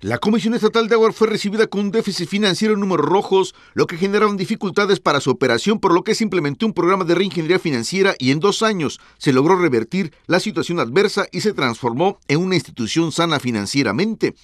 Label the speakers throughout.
Speaker 1: La Comisión Estatal de Agua fue recibida con un déficit financiero en números rojos, lo que generaron dificultades para su operación, por lo que se implementó un programa de reingeniería financiera y en dos años se logró revertir la situación adversa y se transformó en una institución sana financieramente,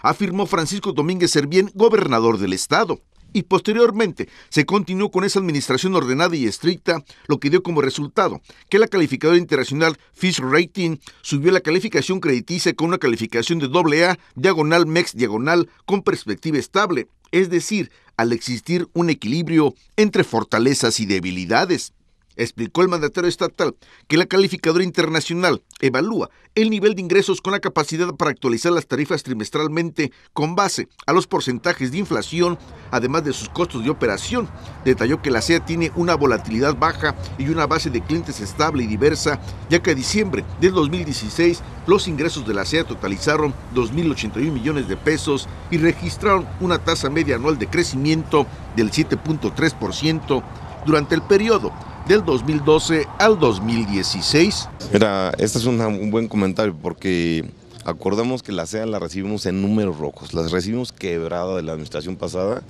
Speaker 1: afirmó Francisco Domínguez Servién, gobernador del estado y posteriormente se continuó con esa administración ordenada y estricta, lo que dio como resultado que la calificadora internacional Fish Rating subió la calificación crediticia con una calificación de AA, diagonal MEX diagonal, con perspectiva estable, es decir, al existir un equilibrio entre fortalezas y debilidades. Explicó el mandatario estatal que la calificadora internacional evalúa el nivel de ingresos con la capacidad para actualizar las tarifas trimestralmente con base a los porcentajes de inflación, además de sus costos de operación. Detalló que la SEA tiene una volatilidad baja y una base de clientes estable y diversa, ya que a diciembre del 2016 los ingresos de la SEA totalizaron 2.081 millones de pesos y registraron una tasa media anual de crecimiento del
Speaker 2: 7.3% durante el periodo del 2012 al 2016. Mira, este es un buen comentario porque acordamos que la SEA la recibimos en números rojos, la recibimos quebrada de la administración pasada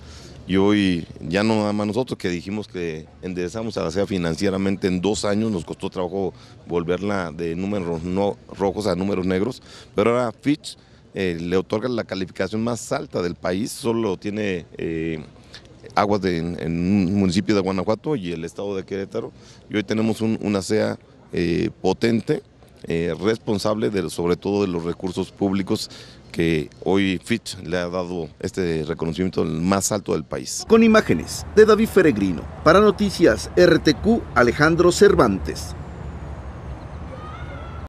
Speaker 2: y hoy ya no nada más nosotros que dijimos que enderezamos a la SEA financieramente en dos años, nos costó trabajo volverla de números no rojos a números negros, pero ahora Fitch eh, le otorga la calificación más alta del país, solo tiene... Eh, aguas en, un municipio de Guanajuato y el estado de Querétaro. Y hoy tenemos una sea eh, potente, eh, responsable sobre todo de los recursos públicos que hoy Fitch le ha dado este reconocimiento más alto del país. Con imágenes
Speaker 1: de David Feregrino, para Noticias RTQ Alejandro Cervantes.